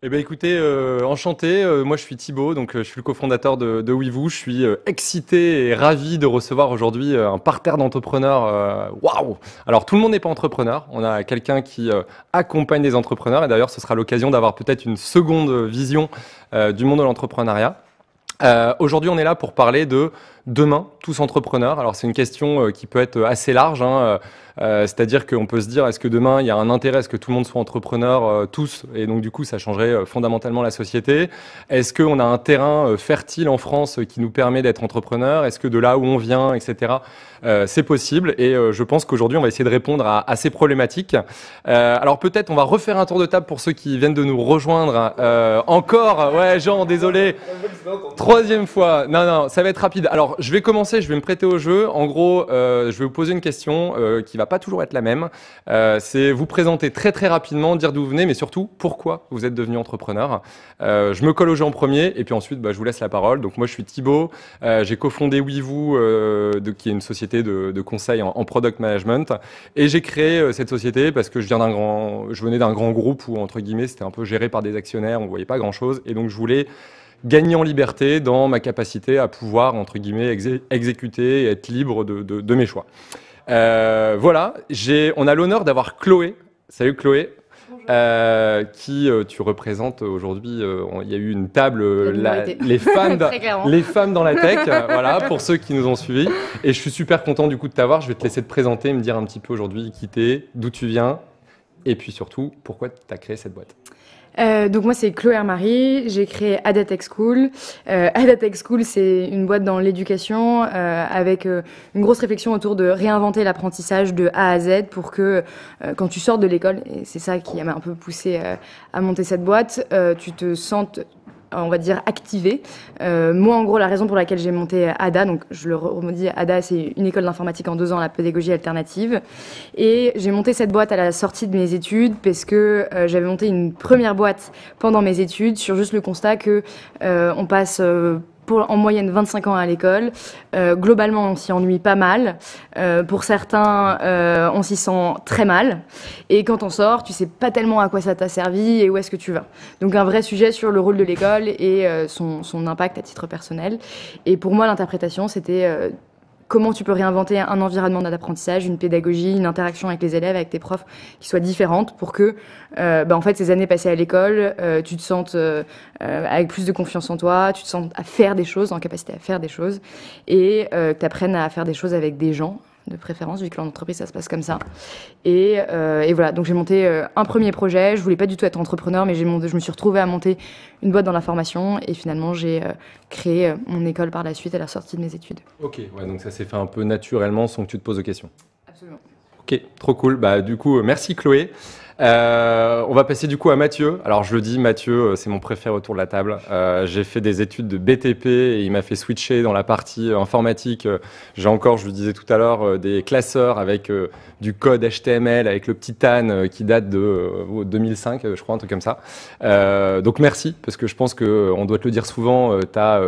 Eh bien, écoutez, euh, enchanté. Euh, moi, je suis Thibaut, donc euh, je suis le cofondateur de, de WeVoo. Je suis excité et ravi de recevoir aujourd'hui un parterre d'entrepreneurs. Waouh Alors, tout le monde n'est pas entrepreneur. On a quelqu'un qui accompagne des entrepreneurs. Et d'ailleurs, ce sera l'occasion d'avoir peut-être une seconde vision du monde de l'entrepreneuriat. aujourd'hui, on est là pour parler de demain, tous entrepreneurs Alors c'est une question euh, qui peut être assez large, hein, euh, euh, c'est-à-dire qu'on peut se dire est-ce que demain il y a un intérêt à ce que tout le monde soit entrepreneur, tous, et donc du coup ça changerait fondamentalement la société Est-ce qu'on a un terrain fertile en France qui nous permet d'être entrepreneur Est-ce que de là où on vient, etc., c'est possible Et je pense qu'aujourd'hui on va essayer de répondre à, à ces problématiques. alors peut-être on va refaire un tour de table pour ceux qui viennent de nous rejoindre. encore, ouais Jean, désolé. Troisième fois, non, non, ça va être rapide. Alors je vais commencer, je vais me prêter au jeu. En gros, euh, je vais vous poser une question euh, qui va pas toujours être la même. Euh, c'est vous présenter très très rapidement, dire d'où vous venez, mais surtout pourquoi vous êtes devenu entrepreneur. Euh, je me colle au jeu en premier, et puis ensuite, bah, je vous laisse la parole. Donc moi, je suis Thibaut. Euh, j'ai cofondé WeVoo, euh, qui est une société de, de conseil en, en, product management, et j'ai créé cette société parce que je viens d'un grand, je venais d'un grand groupe où entre guillemets, c'était un peu géré par des actionnaires, on voyait pas grand chose, et donc je voulais gagner en liberté dans ma capacité à pouvoir, entre guillemets, exécuter et être libre de, mes choix. Euh, voilà, on a l'honneur d'avoir Chloé. Salut Chloé. Euh, qui euh, tu représentes aujourd'hui. Euh, il y a eu une table, euh, les, femmes les femmes dans la tech, voilà, pour ceux qui nous ont suivis. Et je suis super content du coup de t'avoir. Je vais te laisser te présenter, me dire un petit peu aujourd'hui qui t'es, d'où tu viens, et puis surtout pourquoi tu as créé cette boîte. Euh, donc moi c'est Chloé Marie, j'ai créé Adatech School. Euh, Adatech School c'est une boîte dans l'éducation euh, avec euh, une grosse réflexion autour de réinventer l'apprentissage de A à Z pour que euh, quand tu sors de l'école, et c'est ça qui m'a un peu poussé à monter cette boîte, tu te sentes euh, on va dire, activé. Euh, moi, en gros, la raison pour laquelle j'ai monté ADA, donc je le redis, ADA, c'est une école d'informatique en deux ans, la pédagogie alternative. Et j'ai monté cette boîte à la sortie de mes études parce que euh, j'avais monté une première boîte pendant mes études sur juste le constat que on passe en moyenne 25 ans à l'école. Euh, globalement, on s'y ennuie pas mal. Euh, pour certains, euh, on s'y sent très mal. Et quand on sort, tu sais pas tellement à quoi ça t'a servi et où est-ce que tu vas. Donc un vrai sujet sur le rôle de l'école et son, impact à titre personnel. Et pour moi, l'interprétation, c'était comment tu peux réinventer un environnement d'apprentissage, une pédagogie, une interaction avec les élèves, avec tes profs, qui soit différente pour que, euh, bah, en fait, ces années passées à l'école, euh, tu te sentes euh, avec plus de confiance en toi, tu te sentes à faire des choses, en capacité à faire des choses, et que tu apprennes à faire des choses avec des gens, de préférence, vu que l'entreprise, ça se passe comme ça. Et, euh, voilà, donc j'ai monté euh, un premier projet. Je voulais pas du tout être entrepreneur, mais je me suis retrouvée à monter une boîte dans la formation. Et finalement, j'ai euh, créé mon école par la suite à la sortie de mes études. Ok, ouais, donc ça s'est fait un peu naturellement sans que tu te poses de questions. Absolument. Ok, trop cool. Bah, du coup, merci Chloé. Euh, on va passer du coup à Mathieu. Alors je le dis, Mathieu, euh, c'est mon préféré autour de la table. Euh, j'ai fait des études de BTP et il m'a fait switcher dans la partie informatique. J'ai encore, je vous disais tout à l'heure, des classeurs avec du code HTML, avec le petit TAN qui date de 2005, je crois, un truc comme ça. donc merci, parce que je pense qu'on doit te le dire souvent, tu as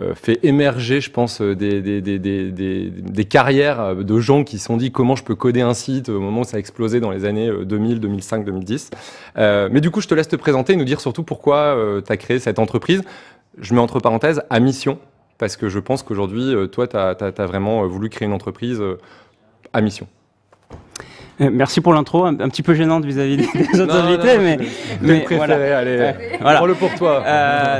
euh, fait émerger, je pense, euh, des, des, des, des, carrières euh, de gens qui se sont dit comment je peux coder un site au moment où ça a explosé dans les années 2000, 2005, 2010. mais du coup, je te laisse te présenter et nous dire surtout pourquoi tu as créé cette entreprise. Je mets entre parenthèses à mission, parce que je pense qu'aujourd'hui, toi, tu as, as, vraiment voulu créer une entreprise à mission. Euh, merci pour l'intro, un, petit peu gênante vis-à-vis des autres invités, mais, mais allez, euh, euh, voilà. prends-le pour toi.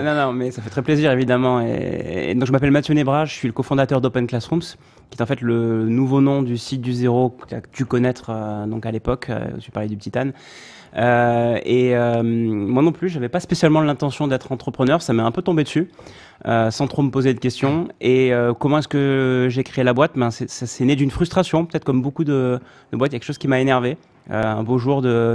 non, non, mais ça fait très plaisir évidemment. donc je m'appelle Mathieu Nebra, je suis le cofondateur d'Open Classrooms, qui est en fait le nouveau nom du site du zéro que tu as dû connaître donc à l'époque. tu parlais du Titan. Euh, et euh, moi non plus, j'avais pas spécialement l'intention d'être entrepreneur, ça m'est un peu tombé dessus, euh, sans trop me poser de questions. Et comment est-ce que j'ai créé la boîte ben, Ça s'est né d'une frustration, peut-être comme beaucoup de, de boîtes, il y a quelque chose qui m'a énervé. un beau jour de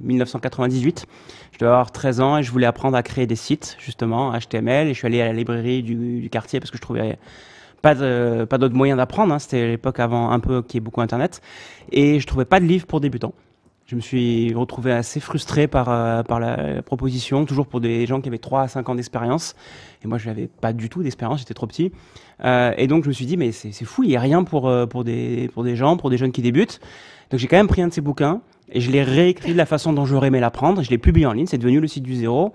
1998, mm, je devais avoir 13 ans et je voulais apprendre à créer des sites, justement, HTML, et je suis allé à la librairie du, du quartier parce que je trouvais pas pas d'autres moyens d'apprendre. Hein. C'était l'époque avant un peu qui est beaucoup Internet. Et je trouvais pas de livres pour débutants je me suis retrouvé assez frustré par, euh, par la proposition, toujours pour des gens qui avaient 3 à 5 ans d'expérience. Et moi, je n'avais pas du tout d'expérience, j'étais trop petit. Euh, et donc, je me suis dit, mais c'est fou, il n'y a rien pour, euh, pour, des, pour des gens, pour des jeunes qui débutent. Donc, j'ai quand même pris un de ces bouquins et je l'ai réécrit de la façon dont j'aurais aimé l'apprendre. Je l'ai publié en ligne, c'est devenu le site du zéro.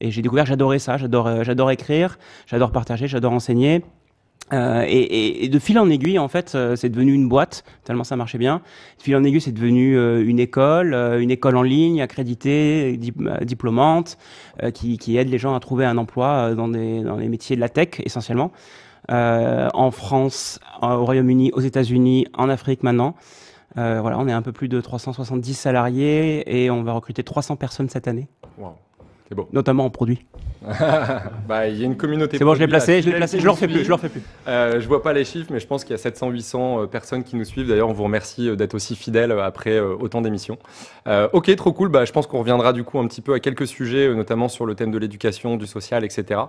Et j'ai découvert, j'adorais ça, j'adore j'adore écrire, j'adore partager, j'adore enseigner. Euh, et, de fil en aiguille, en fait, euh, c'est devenu une boîte, tellement ça marchait bien. De fil en aiguille, c'est devenu euh, une école, une école en ligne, accréditée, diplômante, qui, aide les gens à trouver un emploi dans, dans les métiers de la tech, essentiellement, en France, au Royaume-Uni, aux États-Unis, en Afrique maintenant. voilà, on est un peu plus de 370 salariés et on va recruter 300 personnes cette année. C'est Notamment en produits. Bah, il y a une communauté. C'est bon, je l'ai placé, je ne leur plus, je ne euh, vois pas les chiffres, mais je pense qu'il y a 700-800 euh, personnes qui nous suivent. D'ailleurs, on vous remercie euh, d'être aussi fidèles après autant d'émissions. ok, trop cool. Bah, je pense qu'on reviendra du coup un petit peu à quelques sujets, notamment sur le thème de l'éducation, du social, etc.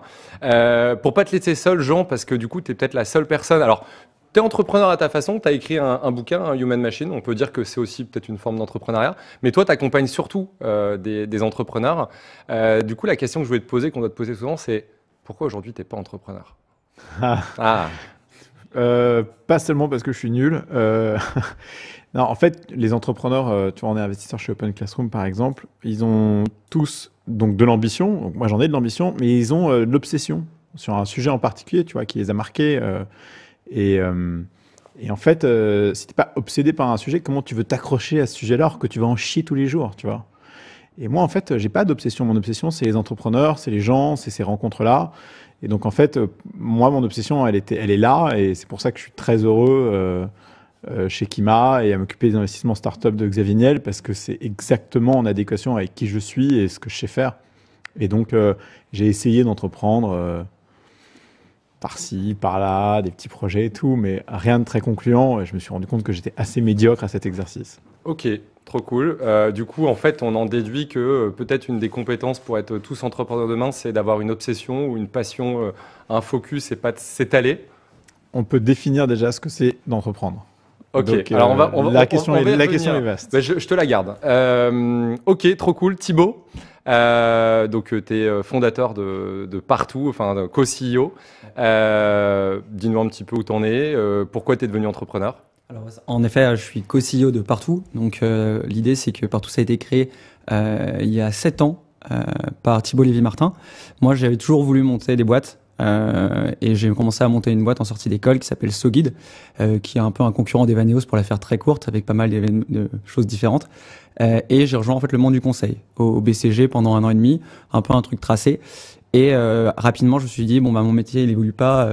Pour pour pas te laisser seul, Jean, parce que du coup, tu es peut-être la seule personne. Alors, tu es entrepreneur à ta façon, tu as écrit un, bouquin, Human Machine, on peut dire que c'est aussi peut-être une forme d'entrepreneuriat, mais toi, tu accompagnes surtout euh, des, entrepreneurs. Euh, du coup, la question que je voulais te poser, qu'on doit te poser souvent, c'est pourquoi aujourd'hui tu n'es pas entrepreneur ah. ah. Euh, pas seulement parce que je suis nul. non, en fait, les entrepreneurs, tu vois, on est investisseur chez Open Classroom par exemple, ils ont tous donc de l'ambition. Moi, j'en ai de l'ambition, mais ils ont de l'obsession sur un sujet en particulier, tu vois, qui les a marqués. Euh, et, en fait, euh, si si n'es pas obsédé par un sujet, comment tu veux t'accrocher à ce sujet-là alors que tu vas en chier tous les jours, tu vois Et moi, en fait, j'ai pas d'obsession. Mon obsession, c'est les entrepreneurs, c'est les gens, c'est ces rencontres-là. Et donc, en fait, euh, moi, mon obsession, elle, était, elle est là, et c'est pour ça que je suis très heureux. chez Kima et à m'occuper des investissements startup de Xavier Niel parce que c'est exactement en adéquation avec qui je suis et ce que je sais faire. Et donc, j'ai essayé d'entreprendre par-ci, par-là, des petits projets et tout, mais rien de très concluant. je me suis rendu compte que j'étais assez médiocre à cet exercice. Ok, trop cool. Euh, du coup, en fait, on en déduit que euh, peut-être une des compétences pour être tous entrepreneurs demain, c'est d'avoir une obsession ou une passion, euh, un focus et pas de s'étaler. On peut définir déjà ce que c'est d'entreprendre. Ok, alors va, la, question est, la question vaste. je, te la garde. ok, trop cool. Thibaut euh, donc, euh, tu es euh, fondateur de, de Partout, enfin, co-CEO. Dis-nous un petit peu où tu en es, pourquoi tu es devenu entrepreneur En effet, je suis co-CEO de Partout. Donc, l'idée, c'est que Partout, ça a été créé il y a 7 ans par Thibault Lévy-Martin. Moi, j'avais toujours voulu monter des boîtes. Euh, et j'ai commencé à monter une boîte en sortie d'école qui s'appelle SoGuide, euh, qui est un peu un concurrent d'Evaneos pour la faire très courte, avec pas mal de choses différentes. Euh, et j'ai rejoint en fait le monde du conseil au, BCG pendant un an et demi, un peu un truc tracé. Et rapidement, je me suis dit bon bah mon métier il évolue pas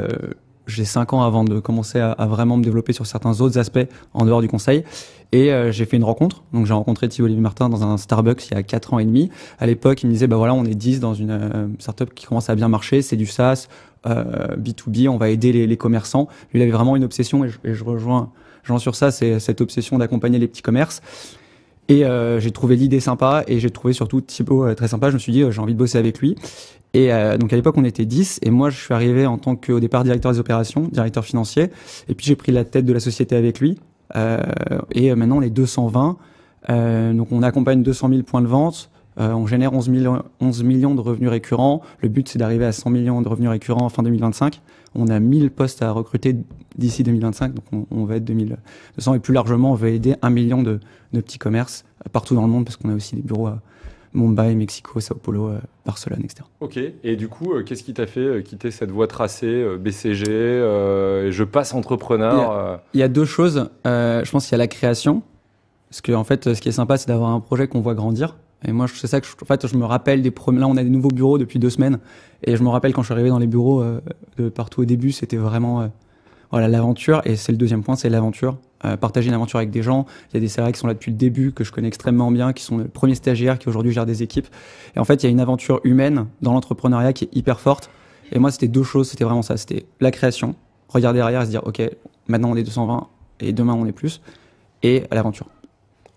j'ai 5 ans avant de commencer à, vraiment me développer sur certains autres aspects en dehors du conseil. Et euh, j'ai fait une rencontre. Donc j'ai rencontré Thibault Olivier Martin dans un Starbucks il y a 4 ans et demi. À l'époque, il me disait, bah voilà, on est 10 dans une euh, startup qui commence à bien marcher, c'est du SaaS, euh, B2B, on va aider les, les, commerçants. Lui, il avait vraiment une obsession, et je, rejoins Jean sur ça, c'est cette obsession d'accompagner les petits commerces. Et euh, j'ai trouvé l'idée sympa et j'ai trouvé surtout Thibaut euh, très sympa. Je me suis dit, j'ai envie de bosser avec lui. Et euh, donc à l'époque, on était 10 et moi, je suis arrivé en tant qu'au départ directeur des opérations, directeur financier. Et puis j'ai pris la tête de la société avec lui. Euh, et euh, maintenant, on est 220. donc on accompagne 200 000 points de vente. on génère 11, 11 millions de revenus récurrents. Le but, c'est d'arriver à 100 millions de revenus récurrents en fin 2025. On a 1000 postes à recruter d'ici 2025. Donc on, va être 2200. Et plus largement, on va aider 1 million de, de petits commerces partout dans le monde parce qu'on a aussi des bureaux à, Mumbai, Mexico, Sao Paulo, euh, Barcelone, etc. Ok, et du coup, euh, qu'est-ce qui t'a fait euh, quitter cette voie tracée, BCG, je passe entrepreneur il y, a, deux choses. je pense qu'il y a la création, parce que en fait, ce qui est sympa, c'est d'avoir un projet qu'on voit grandir. Et moi, c'est ça que je, en fait, je me rappelle des premiers. Là, on a des nouveaux bureaux depuis deux semaines, et je me rappelle quand je suis arrivé dans les bureaux de partout au début, c'était vraiment voilà, l'aventure, et c'est le deuxième point, c'est l'aventure. Euh, partager une aventure avec des gens. Il y a des salariés qui sont là depuis le début, que je connais extrêmement bien, qui sont les premiers stagiaires, qui aujourd'hui gèrent des équipes. Et en fait, il y a une aventure humaine dans l'entrepreneuriat qui est hyper forte. Et moi, c'était deux choses, c'était vraiment ça. C'était la création, regarder derrière et se dire, OK, maintenant on est 220 et demain on est plus, et l'aventure.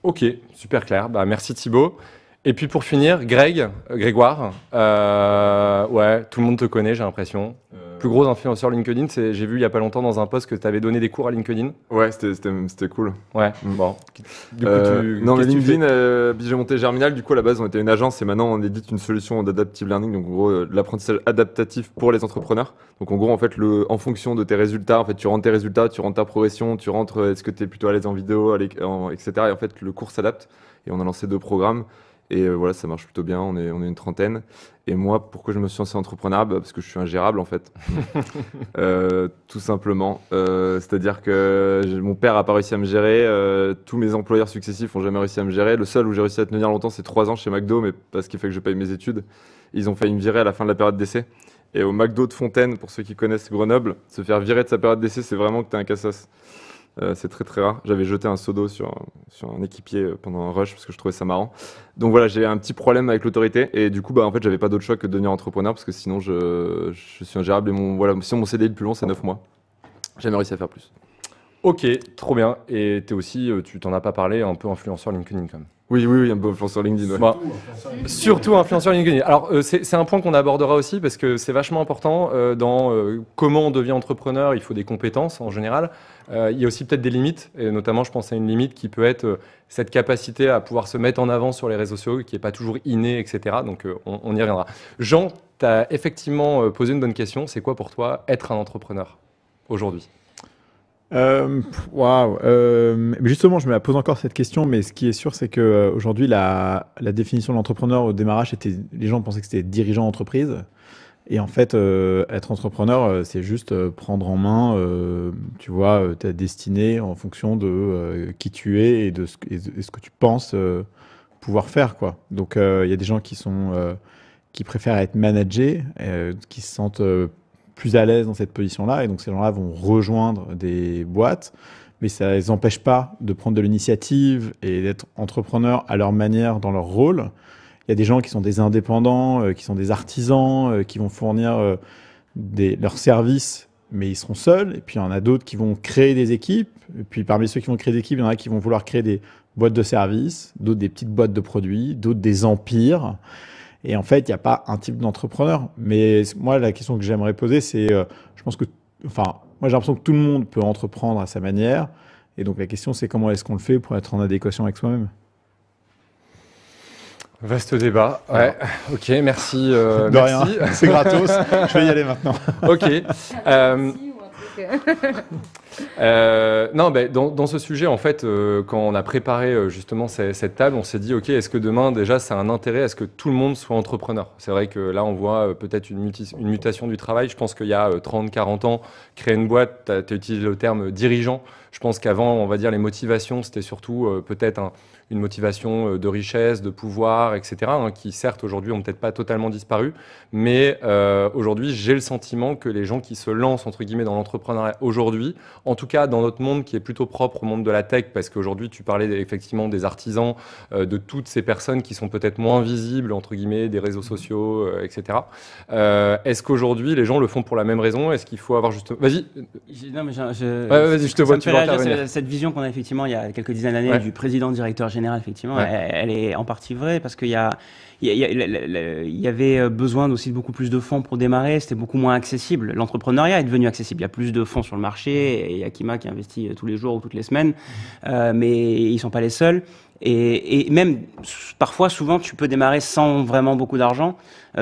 Ok, super clair. Bah, merci Thibaut. Et puis pour finir, Greg, euh, Grégoire, euh, ouais, tout le monde te connaît, j'ai l'impression plus gros influenceur LinkedIn, c'est j'ai vu il y a pas longtemps dans un poste que tu avais donné des cours à LinkedIn. Ouais, c'était cool. Ouais. Mm. Bon. Du coup, tu, euh, non, mais LinkedIn, j'ai euh, monté Germinal. Du coup, à la base, on était une agence et maintenant on édite une solution d'adaptive learning, donc en gros, euh, l'apprentissage adaptatif pour les entrepreneurs. Donc en gros, en fait, le, en fonction de tes résultats, en fait, tu rentres tes résultats, tu rentres ta progression, tu rentres est-ce que tu es plutôt à l'aise en vidéo, etc. Et en fait, le cours s'adapte. Et on a lancé deux programmes. Et euh, voilà, ça marche plutôt bien. On est, on une trentaine. Et moi, pourquoi je me suis lancé entrepreneur bah, Parce que je suis ingérable, en fait. Euh, tout simplement. Euh, c'est-à-dire que mon père n'a pas réussi à me gérer. tous mes employeurs successifs n'ont jamais réussi à me gérer. Le seul où j'ai réussi à tenir longtemps, c'est trois ans chez McDo, mais parce qu'il fait que je paye mes études. Ils ont failli me virer à la fin de la période d'essai. Et au McDo de Fontaine, pour ceux qui connaissent Grenoble, se faire virer de sa période d'essai, c'est vraiment que tu es un cassasse. Euh, c'est très très rare. J'avais jeté un seau sur, sur un équipier euh, pendant un rush parce que je trouvais ça marrant. Donc voilà, j'ai un petit problème avec l'autorité et du coup, bah, en fait, j'avais pas d'autre choix que de devenir entrepreneur parce que sinon je, suis ingérable et mon, voilà, si mon CDI le plus long, c'est 9 mois. J'ai jamais réussi à faire plus. Ok, trop bien. Et tu es aussi, euh, tu t'en as pas parlé, un peu influenceur LinkedIn quand même. Oui, oui, un beau influenceur LinkedIn. Ouais. Bah, surtout influenceur LinkedIn. Alors, euh, c'est un point qu'on abordera aussi parce que c'est vachement important euh, dans euh, comment on devient entrepreneur. Il faut des compétences en général. il y a aussi peut-être des limites, et notamment, je pense à une limite qui peut être cette capacité à pouvoir se mettre en avant sur les réseaux sociaux qui n'est pas toujours innée, etc. Donc, on, y reviendra. Jean, tu as effectivement posé une bonne question. C'est quoi pour toi être un entrepreneur aujourd'hui euh, euh, justement, je me pose encore cette question, mais ce qui est sûr, c'est que euh, aujourd'hui, la, définition de l'entrepreneur au démarrage, était, les gens pensaient que c'était dirigeant entreprise. Et en fait, être entrepreneur, c'est juste prendre en main, tu vois, ta destinée en fonction de qui tu es et de ce, ce que tu penses pouvoir faire, quoi. Donc, il y a des gens qui sont qui préfèrent être managés, qui se sentent plus à l'aise dans cette position-là. Et donc, ces gens-là vont rejoindre des boîtes, mais ça les empêche pas de prendre de l'initiative et d'être entrepreneurs à leur manière, dans leur rôle. Il y a des gens qui sont des indépendants, euh, qui sont des artisans, euh, qui vont fournir euh, des, leurs services, mais ils seront seuls. Et puis, il y en a d'autres qui vont créer des équipes. Et puis, parmi ceux qui vont créer des équipes, il y en a qui vont vouloir créer des boîtes de services, d'autres des petites boîtes de produits, d'autres des empires. Et en fait, il n'y a pas un type d'entrepreneur. Mais moi, la question que j'aimerais poser, c'est, euh, je pense que, enfin, moi j'ai l'impression que tout le monde peut entreprendre à sa manière. Et donc la question, c'est comment est-ce qu'on le fait pour être en adéquation avec soi-même Vaste débat. Ouais. Ok, merci. Euh, de rien. C'est gratos. je vais y aller maintenant. ok. Euh, euh, euh, non, ben, dans, ce sujet, en fait, euh, quand on a préparé justement cette, table, on s'est dit, OK, est-ce que demain, déjà, c'est un intérêt à ce que tout le monde soit entrepreneur C'est vrai que là, on voit peut-être une, une, mutation du travail. Je pense qu'il y a 30, 40 ans, créer une boîte, tu as utilisé le terme dirigeant. Je pense qu'avant, on va dire, les motivations, c'était surtout peut-être un une motivation euh, de richesse, de pouvoir, etc., hein, qui certes aujourd'hui ont peut-être pas totalement disparu, mais euh, aujourd'hui j'ai le sentiment que les gens qui se lancent entre guillemets dans l'entrepreneuriat aujourd'hui, en tout cas dans notre monde qui est plutôt propre au monde de la tech, parce qu'aujourd'hui tu parlais effectivement des artisans, euh, de toutes ces personnes qui sont peut-être moins visibles entre guillemets des réseaux sociaux, etc. Est-ce qu'aujourd'hui les gens le font pour la même raison Est-ce qu'il faut avoir juste Vas-y. Non mais je, je, ouais, vas je te vois. Tu cette vision qu'on a effectivement il y a quelques dizaines d'années du président directeur général effectivement, elle, est en partie vraie parce qu'il y il y, avait euh, besoin aussi de beaucoup plus de fonds pour démarrer. C'était beaucoup moins accessible. L'entrepreneuriat est devenu accessible. Il y a plus de fonds sur le marché. Et il y a Kima qui investit euh, tous les jours ou toutes les semaines, mm-hmm. euh, mais ils sont pas les seuls. Et, même parfois, souvent, tu peux démarrer sans vraiment beaucoup d'argent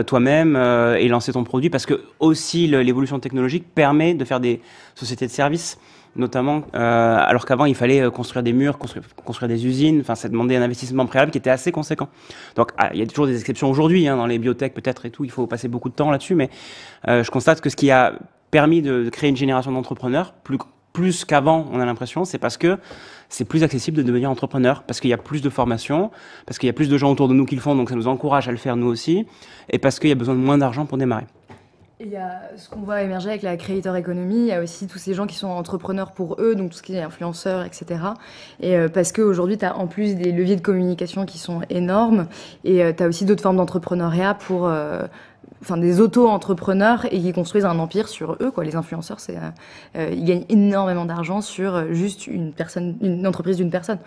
toi-même et lancer ton produit parce que aussi l'évolution technologique permet de faire des sociétés de services notamment euh, alors qu'avant il fallait euh, construire des murs, construire, des usines, enfin ça demandait un investissement préalable qui était assez conséquent. Donc ah, il y a toujours des exceptions aujourd'hui hein, dans les biotech peut-être et tout, il faut passer beaucoup de temps là-dessus, mais euh, je constate que ce qui a permis de créer une génération d'entrepreneurs plus plus qu'avant, on a l'impression, c'est parce que c'est plus accessible de devenir entrepreneur, parce qu'il y a plus de formation, parce qu'il y a plus de gens autour de nous qui le font, donc ça nous encourage à le faire nous aussi, et parce qu'il y a besoin de moins d'argent pour démarrer. Il y a ce qu'on voit émerger avec la créateur économie il y a aussi tous ces gens qui sont entrepreneurs pour eux, donc tout ce qui est influenceurs, etc. Et euh, parce qu'aujourd'hui, tu as en plus des leviers de communication qui sont énormes, et euh, tu as aussi d'autres formes d'entrepreneuriat pour... Euh, enfin des auto-entrepreneurs et qui construisent un empire sur eux quoi les influenceurs c'est ils gagnent énormément d'argent sur juste une personne une entreprise d'une personne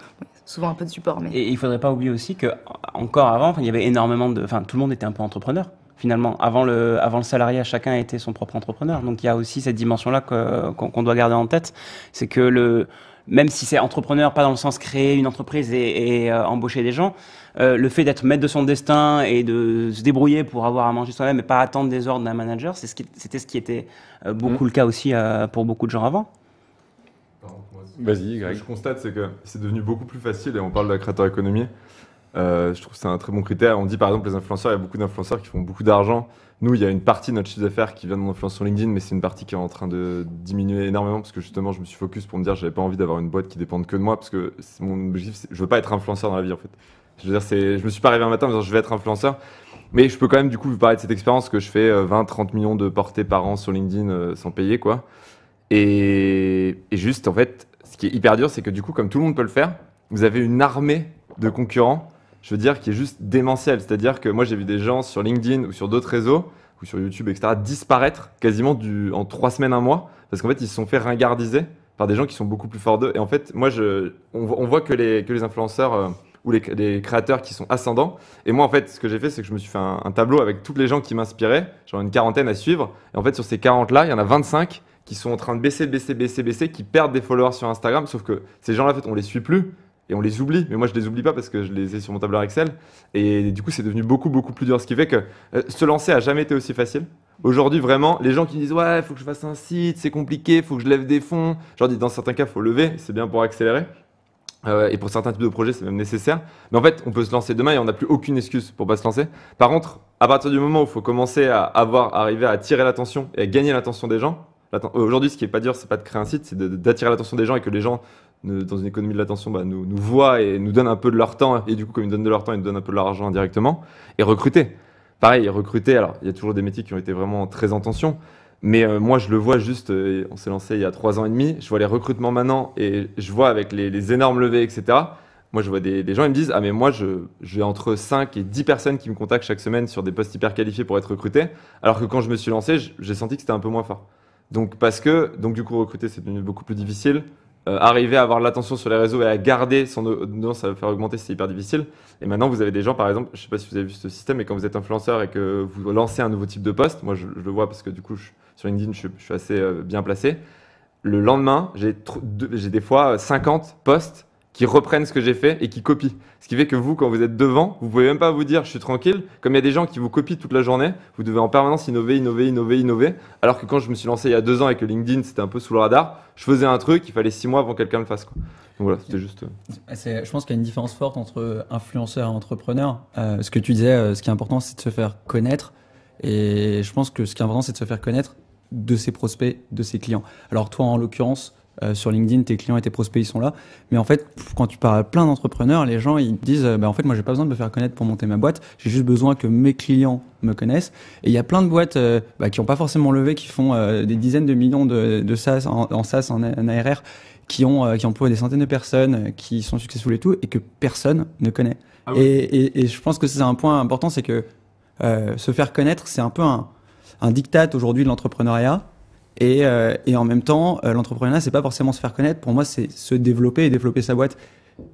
souvent un peu de support mais et il faudrait pas oublier aussi que encore avant il y avait énormément de enfin tout le monde était un peu entrepreneur finalement. Avant le, avant le salariat, chacun était son propre entrepreneur. Donc il y a aussi cette dimension-là qu'on doit garder en tête. C'est que le, même si c'est entrepreneur, pas dans le sens créer une entreprise et, euh, embaucher des gens, euh, le fait d'être maître de son destin et de se débrouiller pour avoir à manger soi-même et pas attendre des ordres d'un manager, c'était ce, ce, qui était euh, beaucoup mmh. le cas aussi pour beaucoup de gens avant. Vas-y, je constate, c'est que c'est devenu beaucoup plus facile, et on parle de la créateur économie, euh, je trouve que c'est un très bon critère. On dit par exemple les influenceurs, il y a beaucoup d'influenceurs qui font beaucoup d'argent. Nous, il y a une partie de notre chiffre d'affaires qui vient de sur LinkedIn, mais c'est une partie qui est en train de diminuer énormément parce que justement, je me suis focus pour me dire, j'avais pas envie d'avoir une boîte qui dépende que de moi parce que mon objectif, je veux pas être influenceur dans la vie en fait. Je veux dire, c'est, je me suis pas arrivé un matin en disant, je vais être influenceur. Mais je peux quand même du coup vous parler de cette expérience que je fais 20-30 euh, millions de portées par an sur LinkedIn euh, sans payer quoi. Et, et juste en fait, ce qui est hyper dur, c'est que du coup, comme tout le monde peut le faire, vous avez une armée de concurrents je veux dire, qui est juste démentiel. C'est-à-dire que moi, j'ai vu des gens sur LinkedIn ou sur d'autres réseaux ou sur YouTube, etc., disparaître quasiment en trois semaines, un mois, parce qu'en fait, ils se sont fait ringardiser par des gens qui sont beaucoup plus forts d'eux. Et en fait, moi, je, on, voit que les, influenceurs euh, ou les, créateurs qui sont ascendants. Et moi, en fait, ce que j'ai fait, c'est que je me suis fait un, tableau avec toutes les gens qui m'inspiraient, j'en ai une quarantaine à suivre. Et en fait, sur ces 40-là, il y en a 25 qui sont en train de baisser, baisser, baisser, baisser, qui perdent des followers sur Instagram, sauf que ces gens-là, en fait, on les suit plus et on les oublie. Mais moi, je les oublie pas parce que je les ai sur mon tableur Excel. Et du coup, c'est devenu beaucoup, beaucoup plus dur. Ce qui fait que euh, se lancer a jamais été aussi facile. Aujourd'hui, vraiment, les gens qui disent Ouais, il faut que je fasse un site, c'est compliqué, il faut que je lève des fonds. Je leur dis Dans certains cas, il faut lever, c'est bien pour accélérer. Euh, et pour certains types de projets, c'est même nécessaire. Mais en fait, on peut se lancer demain et on n'a plus aucune excuse pour pas se lancer. Par contre, à partir du moment où il faut commencer à avoir, arriver à attirer l'attention et à gagner l'attention des gens, Aujourd'hui, ce qui est pas dur, c'est pas de créer un site, c'est d'attirer l'attention des gens et que les gens dans une économie de l'attention, bah, nous, nous voient et nous donnent un peu de leur temps. Et du coup, comme ils nous donnent de leur temps, ils nous donnent un peu de leur argent indirectement. Et recruter. Pareil, recruter. Alors, il y a toujours des métiers qui ont été vraiment très en tension. Mais euh, moi, je le vois juste, euh, on s'est lancé il y a trois ans et demi, je vois les recrutements maintenant et je vois avec les, énormes levées, etc. Moi, je vois des, gens, ils me disent Ah, mais moi, j'ai entre 5 et 10 personnes qui me contactent chaque semaine sur des postes hyper qualifiés pour être recruté. Alors que quand je me suis lancé, j'ai senti que c'était un peu moins fort. Donc, parce que, donc du coup, recruter, c'est devenu beaucoup plus difficile. Euh, arriver à avoir l'attention sur les réseaux et à garder son audience, ça va faire augmenter, c'est hyper difficile. Et maintenant, vous avez des gens, par exemple, je ne sais pas si vous avez vu ce système, mais quand vous êtes influenceur et que vous lancez un nouveau type de poste, moi je, le vois parce que du coup, sur LinkedIn, je, suis assez euh, bien placé. Le lendemain, j'ai des fois 50 euh, posts qui reprennent ce que j'ai fait et qui copient. Ce qui fait que vous, quand vous êtes devant, vous pouvez même pas vous dire je suis tranquille. Comme il y a des gens qui vous copient toute la journée, vous devez en permanence innover, innover, innover, innover. Alors que quand je me suis lancé il y a deux ans avec que LinkedIn, c'était un peu sous le radar. Je faisais un truc, il fallait six mois avant que quelqu'un le fasse. Quoi. Donc voilà, c'était juste. Euh. Je pense qu'il y a une différence forte entre influenceur et entrepreneur. Euh, ce que tu disais, euh, ce qui est important, c'est de se faire connaître. Et je pense que ce qui est important, c'est de se faire connaître de ses prospects, de ses clients. Alors toi, en l'occurrence, euh, sur LinkedIn, tes clients et tes prospects, ils sont là. Mais en fait, quand tu parles à plein d'entrepreneurs, les gens, ils disent, euh, bah, en fait, moi, j'ai pas besoin de me faire connaître pour monter ma boîte. J'ai juste besoin que mes clients me connaissent. Et il y a plein de boîtes euh, bah, qui n'ont pas forcément levé, qui font des dizaines de millions de, de en, en en, ARR, qui, ont, qui emploient des centaines de personnes, qui sont successful et tout, et que personne ne connaît. Ah et, je pense que c'est un point important, c'est que se faire connaître, c'est un peu un, un diktat aujourd'hui de l'entrepreneuriat euh, et, en même temps, euh, l'entrepreneuriat, c'est pas forcément se faire connaître. Pour moi, c'est se développer et développer sa boîte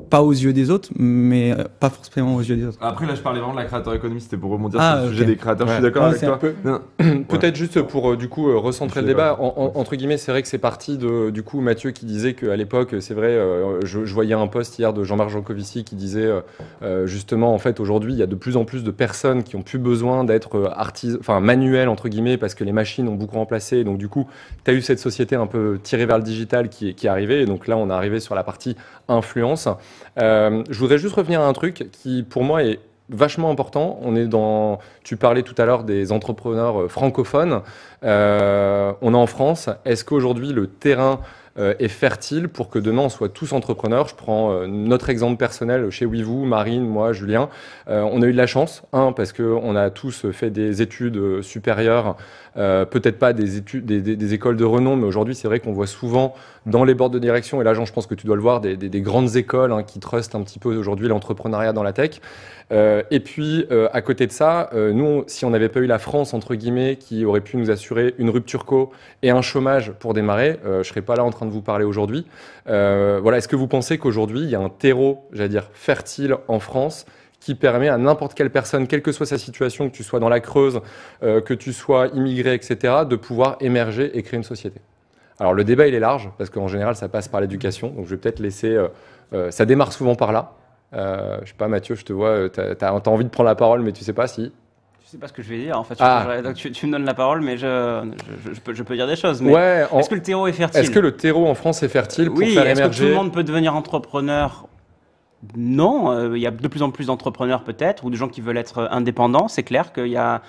pas aux yeux des autres, mais euh, pas forcément aux yeux des autres. Après, là, je parlais vraiment de la créateur économie, c'était pour rebondir ah, sur le sujet des créateurs. Je suis d'accord avec toi. Peut-être juste pour euh, du coup euh, recentrer le débat. entre guillemets, c'est vrai que c'est parti de du coup Mathieu qui disait qu'à l'époque, c'est vrai, je, voyais un post hier de Jean-Marc Jancovici qui disait justement en fait aujourd'hui, il y a de plus en plus de personnes qui ont plus besoin d'être artiste, enfin manuel entre guillemets, parce que les machines ont beaucoup remplacé. Donc du coup, tu as eu cette société un peu tirée vers le digital qui, qui est arrivée. Et donc là, on est arrivé sur la partie influence. Euh, je voudrais juste revenir à un truc qui, pour moi, est vachement important. On est dans, tu parlais tout à l'heure des entrepreneurs euh, francophones. Euh, on est en France. Est-ce qu'aujourd'hui le terrain euh, est fertile pour que demain on soit tous entrepreneurs. Je prends euh, notre exemple personnel chez WeVoo, Marine, moi, Julien. Euh, on a eu de la chance, un, parce qu'on a tous fait des études supérieures, peut-être pas des, études, des, écoles de renom, mais aujourd'hui c'est vrai qu'on voit souvent dans les bords de direction, et là Jean, je pense que tu dois le voir, des, grandes écoles hein, qui trustent un petit peu aujourd'hui l'entrepreneuriat dans la tech. Euh, et puis, euh, à côté de ça, euh, nous, si on n'avait pas eu la France, entre guillemets, qui aurait pu nous assurer une rupture co et un chômage pour démarrer, je ne serais pas là en train de vous parler aujourd'hui. voilà, est-ce que vous pensez qu'aujourd'hui, il y a un terreau, j'allais dire, fertile en France qui permet à n'importe quelle personne, quelle que soit sa situation, que tu sois dans la Creuse, que tu sois immigré, etc., de pouvoir émerger et créer une société. Alors le débat, il est large, parce qu'en général, ça passe par l'éducation, donc je vais peut-être laisser... ça démarre souvent par là, euh, je sais pas, Mathieu, je te vois, euh, tu as, envie de prendre la parole, mais tu sais pas si. tu sais pas ce que je vais dire en fait. Ah. tu, me donnes la parole, mais je, je, peux, dire des choses. Est-ce que le terreau est fertile Est-ce que le terreau en France est fertile pour faire émerger Est-ce que tout le monde peut devenir entrepreneur Non. Euh, il y a de plus en plus d'entrepreneurs peut-être, ou de gens qui veulent être indépendants. C'est clair qu'il y a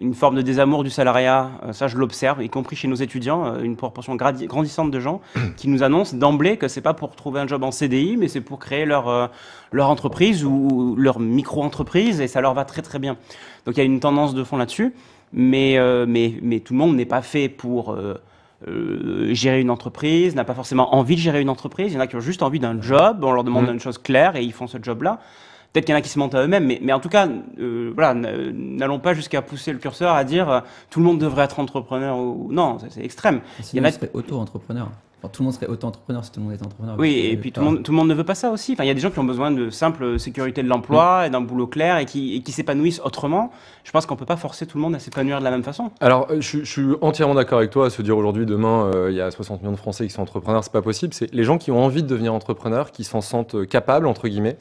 une forme de désamour du salariat, euh, ça je l'observe, y compris chez nos étudiants, euh, une proportion grandissante de gens qui nous annoncent d'emblée que c'est pas pour trouver un job en CDI, mais c'est pour créer leur, euh, leur entreprise ou leur micro-entreprise et ça leur va très très bien. Donc il y a une tendance de fond là-dessus, mais, mais, mais tout le monde n'est pas fait pour... gérer une entreprise, n'a pas forcément envie de gérer une entreprise. Il y en a qui ont juste envie d'un job, on leur demande mmh. une chose claire et ils font ce job-là. Peut-être qu'il y en a qui se mentent à eux-mêmes, mais, en tout cas, euh, voilà, n'allons pas jusqu'à pousser le curseur à dire euh, tout le monde devrait être entrepreneur ou, non, c'est extrême. Sinon, il y auto-entrepreneur. tout le monde serait auto-entrepreneur si tout le monde était entrepreneur. Oui, et puis tout le, monde, ne veut pas ça aussi. Enfin, il y a des gens qui ont besoin de simple sécurité de l'emploi mm. et d'un boulot clair et qui, s'épanouissent autrement. Je pense qu'on ne peut pas forcer tout le monde à s'épanouir de la même façon. Alors, euh, je, suis entièrement d'accord avec toi à se dire aujourd'hui, demain, il y a 60 millions de Français qui sont entrepreneurs, c'est pas possible. C'est les gens qui ont envie de devenir entrepreneurs, qui s'en sentent capables, entre guillemets.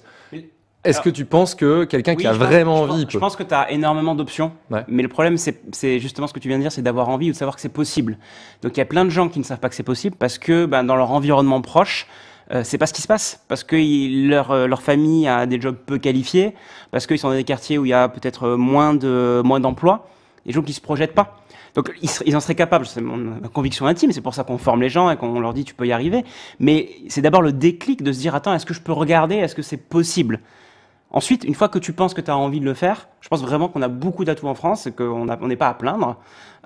Est-ce que tu penses que quelqu'un qui a vraiment envie Je pense, peut... je pense que tu as énormément d'options, mais le problème, c'est justement ce que tu viens de dire, c'est d'avoir envie ou de savoir que c'est possible. Donc il y a plein de gens qui ne savent pas que c'est possible parce que ben, dans leur environnement proche, euh, c'est pas ce qui se passe parce que euh, leur, famille a des jobs peu qualifiés, parce qu'ils sont dans des quartiers où il y a peut-être euh, moins de moins d'emplois, et gens qui se projettent pas. Donc ils, ils en seraient capables, c'est ma conviction intime, c'est pour ça qu'on forme les gens et qu'on leur dit tu peux y arriver. Mais c'est d'abord le déclic de se dire attends est-ce que je peux regarder, est-ce que c'est possible Ensuite, une fois que tu penses que tu as envie de le faire, je pense vraiment qu'on a beaucoup d'atouts en France et qu'on n'est pas à plaindre.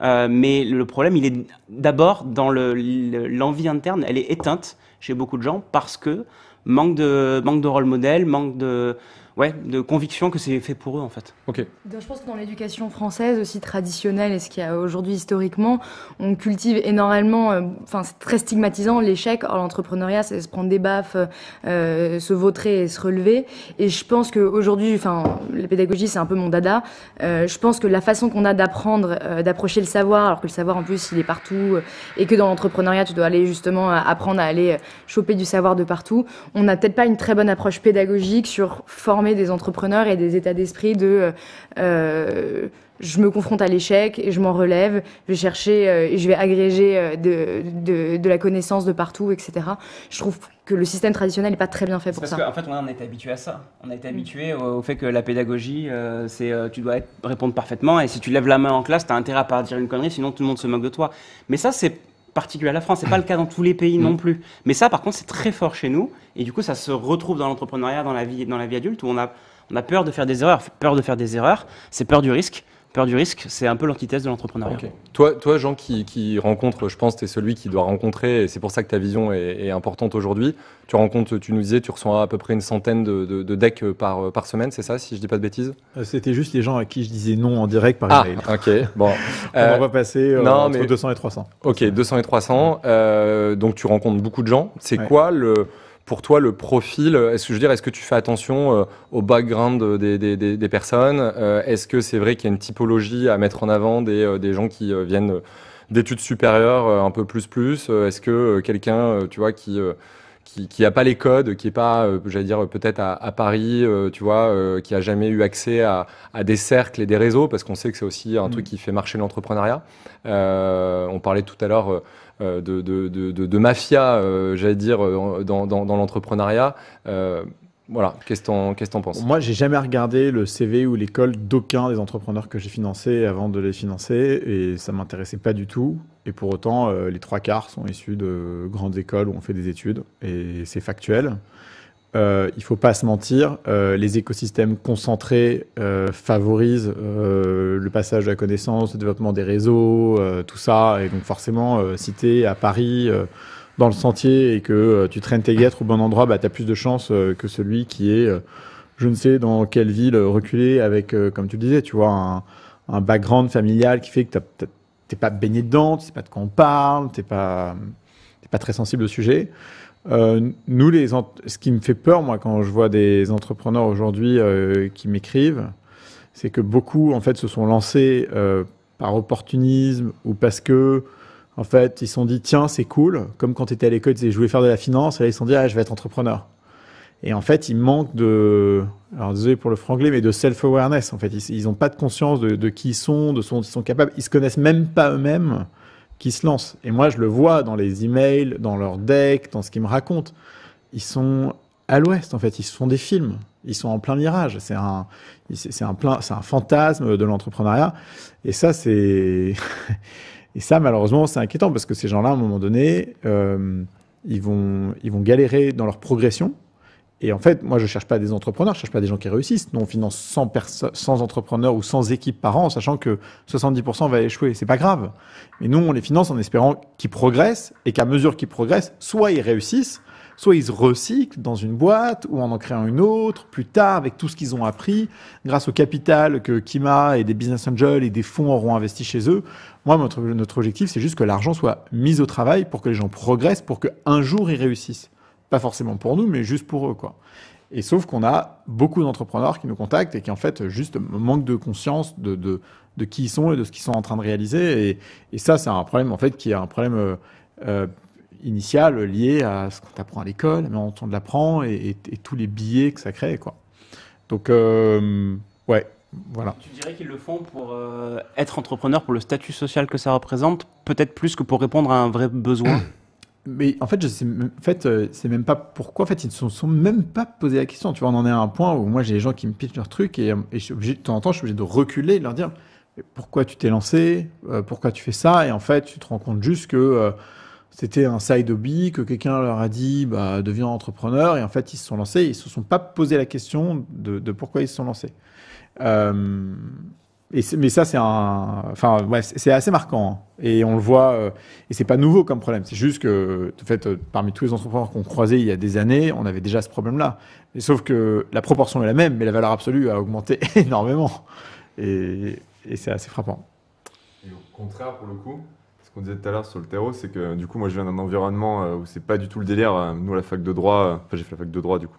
Euh, mais le problème, il est d'abord dans l'envie interne, elle est éteinte chez beaucoup de gens parce que manque de, manque de rôle modèle, manque de, ouais, de conviction que c'est fait pour eux en fait. Ok. Donc, eh je pense que dans l'éducation française aussi traditionnelle et ce qu'il y a aujourd'hui historiquement, on cultive énormément, euh, enfin c'est très stigmatisant l'échec. Or l'entrepreneuriat, c'est se prendre des baffes, euh, se vautrer et se relever. Et je pense qu'aujourd'hui, enfin la pédagogie c'est un peu mon dada. Euh, je pense que la façon qu'on a d'apprendre, d'approcher le savoir, alors que le savoir en plus il est partout et que dans l'entrepreneuriat tu dois aller justement apprendre à aller choper du savoir de partout, on n'a peut-être pas une très bonne approche pédagogique sur forme des entrepreneurs et des états d'esprit de euh, euh, je me confronte à l'échec et je m'en relève, je vais chercher euh, et je vais agréger de, la connaissance de partout, etc. Je trouve que le système traditionnel n'est pas très bien fait pour ça. Parce qu'en fait, on, est habitué à ça. On a été habitué mm. au, fait que la pédagogie, c'est tu dois répondre parfaitement et si tu lèves la main en classe, tu as intérêt à pas dire une connerie, sinon tout le monde se moque de toi. Mais ça, c'est Particulièrement à la France. C'est pas le cas dans tous les pays mm. non plus. Mais ça, par contre, c'est très fort chez nous. Et du coup, ça se retrouve dans l'entrepreneuriat, dans la vie, dans la vie adulte, où on a, on a peur de faire des erreurs. Peur de faire des erreurs, c'est peur du risque. Peur du risque, c'est un peu l'antithèse de l'entrepreneuriat. Toi, toi, Jean, qui, rencontre, je pense, tu es celui qui doit rencontrer, et c'est pour ça que ta vision est, importante aujourd'hui. Tu rencontres, tu nous disais, tu reçois à peu près une centaine de, decks par, par semaine, c'est ça, si je ne dis pas de bêtises euh, C'était juste les gens à qui je disais non en direct par ah, email. Ah, ok, bon. On va passer euh, entre 200 et 300. Ok, 200 et 300. Euh, donc tu rencontres beaucoup de gens. C'est quoi le pour toi le profil euh, Est-ce que je veux dire, est-ce que tu fais attention euh, au background des, des, des, personnes euh, Est-ce que c'est vrai qu'il y a une typologie à mettre en avant des, des gens qui viennent d'études supérieures un peu plus plus Est-ce que quelqu'un, tu vois, qui qui, qui a pas les codes, qui est pas, j'allais dire peut-être à, Paris, tu vois, qui a jamais eu accès à, des cercles et des réseaux, parce qu'on sait que c'est aussi un mmh. truc qui fait marcher l'entrepreneuriat. on parlait tout à l'heure euh, de, mafia, euh, j'allais dire, euh, dans, l'entrepreneuriat. Voilà, qu'est-ce que t'en penses Moi, j'ai jamais regardé le CV ou l'école d'aucun des entrepreneurs que j'ai financés avant de les financer, et ça m'intéressait pas du tout. Et pour autant, les trois quarts sont issus de grandes écoles où on fait des études, et c'est factuel euh, il faut pas se mentir, euh, les écosystèmes concentrés euh, favorisent euh, le passage de la connaissance, le développement des réseaux, euh, tout ça. Et donc forcément, euh, si tu es à Paris, dans le sentier, et que tu traînes tes guêtres au bon endroit, bah, tu as plus de chances que celui qui est, je ne sais dans quelle ville, reculée, avec, comme tu le disais, tu vois, un, un background familial qui fait que tu n'es pas baigné dedans, tu sais pas de quoi on parle, tu n'es pas, pas très sensible au sujet. Euh, nous, les ce qui me fait peur, moi, quand je vois des entrepreneurs aujourd'hui euh, qui m'écrivent, c'est que beaucoup, en fait, se sont lancés euh, par opportunisme ou parce que, en fait, ils se sont dit, tiens, c'est cool. Comme quand tu étais à l'école, tu disais, je voulais faire de la finance, et là, ils se sont dit, ah, je vais être entrepreneur. Et en fait, ils manquent de, alors désolé pour le franglais, mais de self-awareness. En fait, ils n'ont pas de conscience de, de, qui ils sont, de ce dont ils sont capables. Ils se connaissent même pas eux-mêmes qui se lancent. Et moi, je le vois dans les emails, dans leurs decks, dans ce qu'ils me racontent. Ils sont à l'ouest, en fait. Ils font des films. Ils sont en plein mirage. C'est un, c'est un plein, c'est un fantasme de l'entrepreneuriat. Et ça, c'est, et ça, malheureusement, c'est inquiétant parce que ces gens-là, à un moment donné, euh, ils vont, ils vont galérer dans leur progression et en fait, moi, je ne cherche pas des entrepreneurs, je ne cherche pas des gens qui réussissent. Nous, on finance 100, entrepreneurs ou 100 équipes par an, sachant que 70% va échouer. Ce n'est pas grave. Mais nous, on les finance en espérant qu'ils progressent et qu'à mesure qu'ils progressent, soit ils réussissent, soit ils se recyclent dans une boîte ou en en créant une autre plus tard avec tout ce qu'ils ont appris grâce au capital que Kima et des business angels et des fonds auront investi chez eux. Moi, notre, notre objectif, c'est juste que l'argent soit mis au travail pour que les gens progressent, pour qu'un jour ils réussissent. Pas forcément pour nous, mais juste pour eux, quoi. Et sauf qu'on a beaucoup d'entrepreneurs qui nous contactent et qui, en fait, juste manquent de conscience de, de, de qui ils sont et de ce qu'ils sont en train de réaliser. Et, et ça, c'est un problème, en fait, qui est un problème euh, euh, initial lié à ce qu'on apprend à l'école, mais on, on l'apprend et, et, tous les billets que ça crée, quoi. Donc, euh, ouais, voilà. Tu dirais qu'ils le font pour être entrepreneur, pour le statut social que ça représente, peut-être plus que pour répondre à un vrai besoin mais en fait, je sais, en fait, euh, c'est même pas pourquoi. En fait, ils ne se sont, même pas posé la question. Tu vois, on en est à un point où moi, j'ai des gens qui me pitchent leur truc et, euh, et je suis obligé, de temps en temps, je suis obligé de reculer et de leur dire pourquoi tu t'es lancé, euh, pourquoi tu fais ça. Et en fait, tu te rends compte juste que c'était un side hobby, que quelqu'un leur a dit bah, deviens entrepreneur. Et en fait, ils se sont lancés. Ils ils se sont pas posé la question de, de pourquoi ils se sont lancés mais ça, c'est c'est assez marquant. Hein. Et on le voit, et euh, et c'est pas nouveau comme problème. C'est juste que, en fait, euh, parmi tous les entrepreneurs qu'on croisait il y a des années, on avait déjà ce problème-là. Sauf que la proportion est la même, mais la valeur absolue a augmenté énormément. Et, c'est assez frappant. Et au contraire, pour le coup, ce qu'on disait tout à l'heure sur le terreau, c'est que du coup, moi, je viens d'un environnement euh, où c'est pas du tout le délire. Nous, à la fac de droit, enfin, j'ai fait la fac de droit, du coup,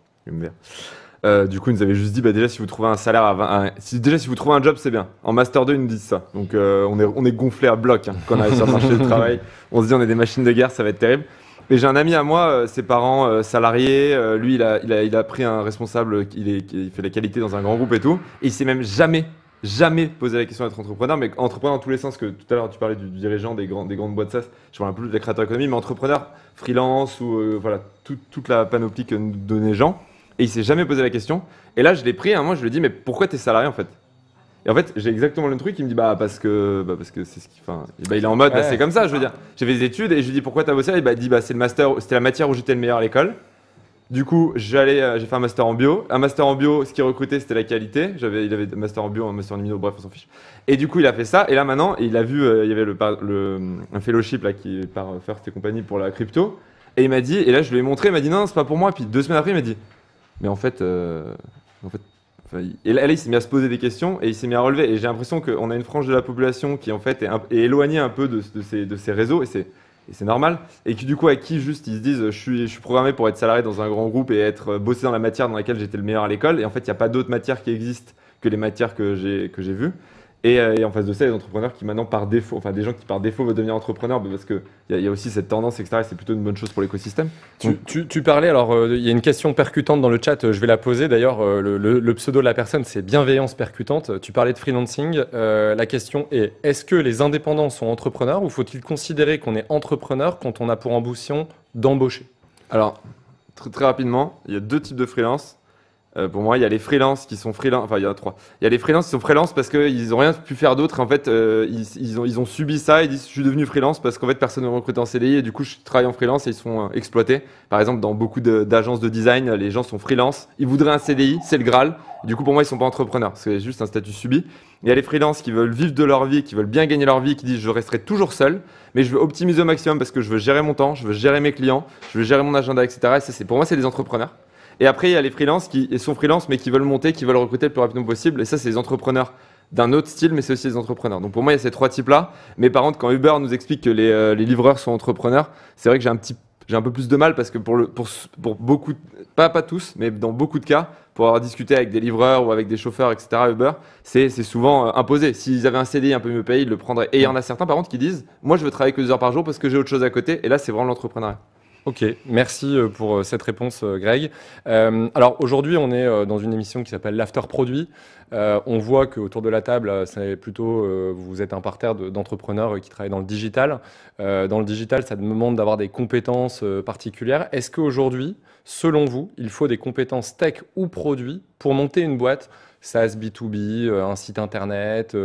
euh, du coup, ils nous avaient juste dit, bah, déjà, si vous trouvez un salaire déjà, si vous trouvez un job, c'est bien. En Master 2, ils nous disent ça. Donc, euh, on est, on gonflé à bloc hein, quand on arrive sur le marché du travail. On se dit, on est des machines de guerre, ça va être terrible. Mais j'ai un ami à moi, euh, ses parents salariés, lui, il a, pris un responsable, il, fait la qualité dans un grand groupe et tout. Et il s'est même jamais, jamais posé la question d'être entrepreneur, mais entrepreneur dans tous les sens, que tout à l'heure, tu parlais du, dirigeant des, grandes boîtes SAS, je parle plus de la créateur mais entrepreneur, freelance, ou voilà, toute la panoplie que nous donnait Jean. Et il s'est jamais posé la question. Et là, je l'ai pris, à un hein. je lui ai dit, mais pourquoi t'es salarié en fait et en fait, j'ai exactement le truc. Il me dit bah parce que bah, parce que c'est ce qui. Enfin, il bah, est en mode bah, c'est comme ça. Je veux dire, j'ai fait des études et je lui dit « pourquoi t'as bossé. Il m'a dit bah c'est le master, c'était la matière où j'étais le meilleur à l'école. Du coup, j'allais, euh, j'ai fait un master en bio. Un master en bio, ce qui recrutait, c'était la qualité. J'avais, il avait un master en bio, un master en immuno, bref, on s'en fiche. Et du coup, il a fait ça. Et là maintenant, il a vu, euh, il y avait le, un fellowship là qui est par First et compagnie pour la crypto. Et il m'a dit, et là je lui ai montré, il m'a dit non, c'est pas pour moi. puis deux semaines après, il m'a dit mais en fait, euh, il s'est mis à se poser des questions et il s'est mis à relever. Et j'ai l'impression qu'on a une frange de la population qui, en fait, est, éloignée un peu de, ces, réseaux. Et c'est normal, et qui du coup à qui juste ils se disent je suis, je suis programmé pour être salarié dans un grand groupe et être euh, bossé dans la matière dans laquelle j'étais le meilleur à l'école, et en fait il n'y a pas d'autres matières qui existent que les matières que j'ai vues. Euh, et, en face de ça, les entrepreneurs qui maintenant par défaut, enfin des gens qui par défaut veulent devenir entrepreneurs parce qu'il y, y, a aussi cette tendance, etc. Et c'est plutôt une bonne chose pour l'écosystème. Tu, parlais, alors euh, il y a une question percutante dans le chat, euh, je vais la poser d'ailleurs. le, pseudo de la personne, c'est bienveillance percutante. Tu parlais de freelancing. la question est est-ce que les indépendants sont entrepreneurs ou faut-il considérer qu'on est entrepreneur quand on a pour ambition d'embaucher Alors, très, très rapidement, il y a deux types de freelance euh, pour moi, il y a les freelances qui sont freelance. il y a trois. Il y a les freelances qui sont freelance parce qu'ils n'ont rien pu faire d'autre. En fait, euh, ils, ont, subi ça. et disent, je suis devenu freelance parce qu'en fait, personne ne me recrute en CDI et du coup, je travaille en freelance et ils sont euh, exploités. Par exemple, dans beaucoup d'agences de, design, les gens sont freelance. Ils voudraient un CDI, c'est le Graal. Du coup, pour moi, ils ne sont pas entrepreneurs. C'est juste un statut subi. Il y a les freelances qui veulent vivre de leur vie, qui veulent bien gagner leur vie, qui disent je resterai toujours seul, mais je veux optimiser au maximum parce que je veux gérer mon temps, je veux gérer mes clients, je veux gérer mon agenda, etc. pour moi, c'est des entrepreneurs. Et après, il y a les freelances qui sont freelance, mais qui veulent monter, qui veulent recruter le plus rapidement possible. Et ça, c'est les entrepreneurs d'un autre style, mais c'est aussi les entrepreneurs. Donc pour moi, il y a ces trois types-là. Mais par contre, quand Uber nous explique que les, euh, livreurs sont entrepreneurs, c'est vrai que j'ai un petit j'ai un peu plus de mal parce que pour, beaucoup, pas, pas tous, mais dans beaucoup de cas, pour avoir discuté avec des livreurs ou avec des chauffeurs, etc., Uber, c'est souvent euh, imposé. S'ils avaient un CDI un peu mieux payé, ils le prendraient. Et il y en a certains, par contre, qui disent Moi, je veux travailler que deux heures par jour parce que j'ai autre chose à côté. Et là, c'est vraiment l'entrepreneuriat. Ok, merci euh, pour euh, cette réponse, euh, Greg. alors aujourd'hui, on est dans une émission qui s'appelle l'After Produit. on voit qu'autour de la table, c'est plutôt vous êtes un parterre d'entrepreneurs qui travaillent dans le digital. dans le digital, ça demande d'avoir des compétences particulières. Est-ce qu'aujourd'hui, selon vous, il faut des compétences tech ou produits pour monter une boîte SaaS B2B, un site internet,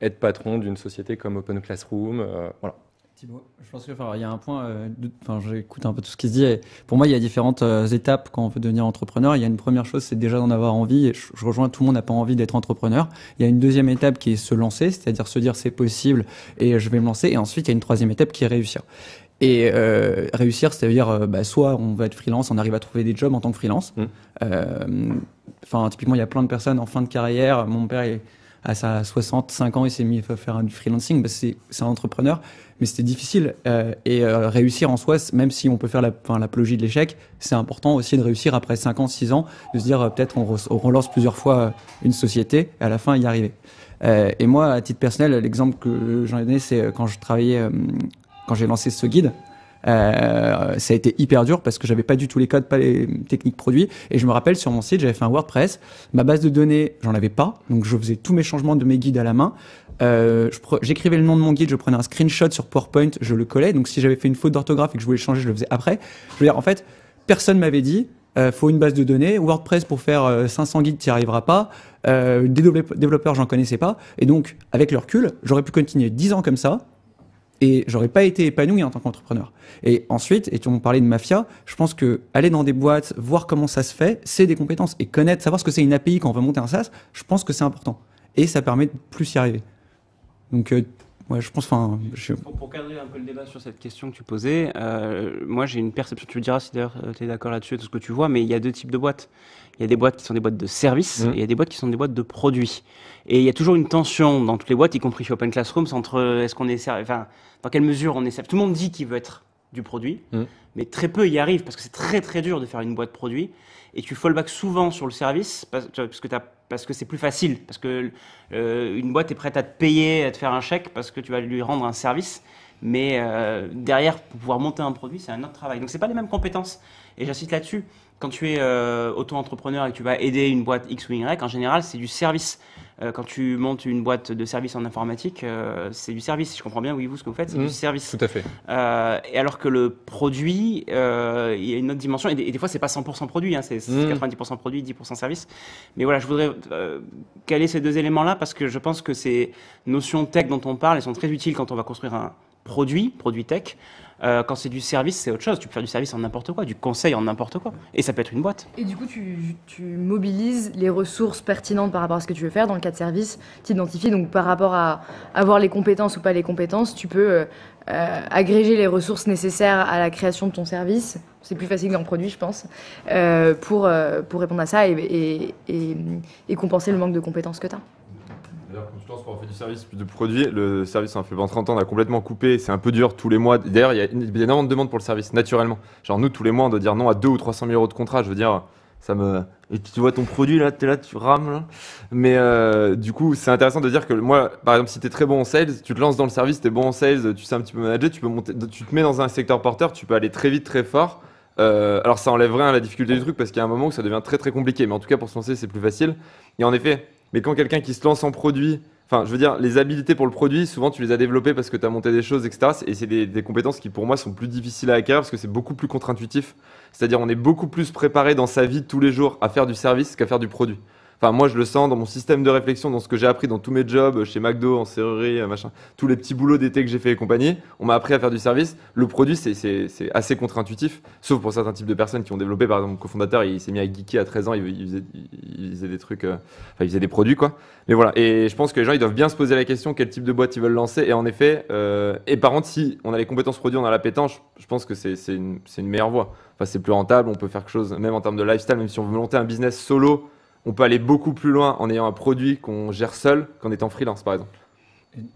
être patron d'une société comme Open Classroom Voilà. Thibaut Je pense qu'il y a un point, euh, enfin, j'écoute un peu tout ce qui se dit, et pour moi il y a différentes euh, étapes quand on veut devenir entrepreneur. Il y a une première chose, c'est déjà d'en avoir envie, et je, rejoins tout le monde n'a pas envie d'être entrepreneur. Il y a une deuxième étape qui est se lancer, c'est-à-dire se dire c'est possible et je vais me lancer, et ensuite il y a une troisième étape qui est réussir. Et euh, réussir, c'est-à-dire bah, soit on va être freelance, on arrive à trouver des jobs en tant que freelance. Mmh. Enfin, typiquement, il y a plein de personnes en fin de carrière. Mon père est à sa 65 ans, il s'est mis à faire du freelancing. c'est un entrepreneur, mais c'était difficile. Euh, et euh, réussir en soi, même si on peut faire l'apologie de l'échec, c'est important aussi de réussir après 5 ans, 6 ans, de se dire euh, peut-être on, relance plusieurs fois une société et à la fin y arriver. et moi, à titre personnel, l'exemple que j'en ai donné, c'est quand je travaillais, quand j'ai lancé ce guide, euh, ça a été hyper dur parce que j'avais pas du tout les codes, pas les techniques produits. Et je me rappelle sur mon site, j'avais fait un WordPress. Ma base de données, j'en avais pas, donc je faisais tous mes changements de mes guides à la main. Euh, j'écrivais le nom de mon guide, je prenais un screenshot sur PowerPoint, je le collais. Donc si j'avais fait une faute d'orthographe et que je voulais changer, je le faisais après. Je veux dire, en fait, personne m'avait dit. il euh, faut une base de données. WordPress pour faire 500 guides, tu n'y arriveras pas. des développeurs, j'en connaissais pas. Et donc, avec le recul, j'aurais pu continuer 10 ans comme ça et j'aurais pas été épanoui en tant qu'entrepreneur. Et ensuite, et tu on parlé de mafia, je pense que aller dans des boîtes, voir comment ça se fait, c'est des compétences et connaître, savoir ce que c'est une API quand on veut monter un SaaS, je pense que c'est important et ça permet de plus y arriver. Donc euh, je pense. pour, cadrer un peu le débat sur cette question que tu posais, euh, moi j'ai une perception. Tu le diras si d'ailleurs euh, tu es d'accord là-dessus, tout ce que tu vois, mais il y a deux types de boîtes. Il y a des boîtes qui sont des boîtes de services mm. et il y a des boîtes qui sont des boîtes de produits. Et il y a toujours une tension dans toutes les boîtes, y compris chez Open Classrooms, entre euh, est-ce qu'on est, enfin, dans quelle mesure on est. Tout le monde dit qu'il veut être du produit, mm. mais très peu y arrivent parce que c'est très très dur de faire une boîte produit. Et tu fallback souvent sur le service parce, parce que tu as parce que c'est plus facile, parce que euh, une boîte est prête à te payer, à te faire un chèque, parce que tu vas lui rendre un service. Mais euh, derrière, pour pouvoir monter un produit, c'est un autre travail. Donc, ce pas les mêmes compétences. Et j'insiste là-dessus. Quand tu es euh, auto-entrepreneur et que tu vas aider une boîte X ou Y, en général, c'est du service. Euh, quand tu montes une boîte de services en informatique, euh, c'est du service, je comprends bien, oui, vous, ce que vous faites, c'est du mhm. service. Tout à fait. Euh, et alors que le produit, il y a une autre dimension, et des, fois, ce fois, c'est pas 100% produit, hein, c'est 90% mhm. produit, 10% service. Mais voilà, je voudrais caler ces deux éléments-là, parce que je pense que ces notions tech dont on parle, elles sont très utiles quand on va construire un produit, produit tech. Euh, quand c'est du service, c'est autre chose. Tu peux faire du service en n'importe quoi, du conseil en n'importe quoi. Et ça peut être une boîte. Et du coup, tu, mobilises les ressources pertinentes par rapport à ce que tu veux faire. Dans le cas de service, tu identifies. Donc, par rapport à avoir les compétences ou pas les compétences, tu peux euh, agréger les ressources nécessaires à la création de ton service. C'est plus facile qu'un produit, je pense, euh, pour, pour répondre à ça et compenser le manque de compétences que tu as. D'ailleurs, quand tu lances pour on fait du service plus de produits, le service, ça fait 30 ans, on a complètement coupé, c'est un peu dur tous les mois. D'ailleurs, il y a énormément de demandes pour le service, naturellement. Genre, nous, tous les mois, on doit dire non à 2 ou 300 000 euros de contrat. Je veux dire, ça me. Et tu vois ton produit là, es là, tu rames là. Mais euh, du coup, c'est intéressant de dire que moi, par exemple, si t'es très bon en sales, tu te lances dans le service, t'es bon en sales, tu sais un petit peu manager, tu peux monter, tu te mets dans un secteur porteur, tu peux aller très vite, très fort. Euh, alors ça enlève rien hein, à la difficulté du truc parce qu'il y a un moment où ça devient très très compliqué, mais en tout cas pour se lancer c'est plus facile. Et en effet, mais quand quelqu'un qui se lance en produit, enfin, je veux dire, les habiletés pour le produit, souvent tu les as développées parce que tu as monté des choses, etc. Et c'est des, compétences qui, pour moi, sont plus difficiles à acquérir parce que c'est beaucoup plus contre-intuitif. C'est-à-dire, on est beaucoup plus préparé dans sa vie tous les jours à faire du service qu'à faire du produit. Enfin, moi, je le sens dans mon système de réflexion, dans ce que j'ai appris dans tous mes jobs, chez McDo, en serrerie, euh, machin, tous les petits boulots d'été que j'ai fait et compagnie. On m'a appris à faire du service. Le produit, c'est assez contre-intuitif, sauf pour certains types de personnes qui ont développé. Par exemple, mon cofondateur, il, s'est mis à geeker à 13 ans, il, faisait, des trucs, euh, enfin, il faisait des produits, quoi. Mais voilà. Et je pense que les gens, ils doivent bien se poser la question quel type de boîte ils veulent lancer. Et en effet, euh, et par contre, si on a les compétences produits, on a la pétanche, je pense que c'est une, meilleure voie. Enfin, c'est plus rentable, on peut faire quelque chose, même en termes de lifestyle, même si on veut monter un business solo on peut aller beaucoup plus loin en ayant un produit qu'on gère seul qu'en étant freelance, par exemple.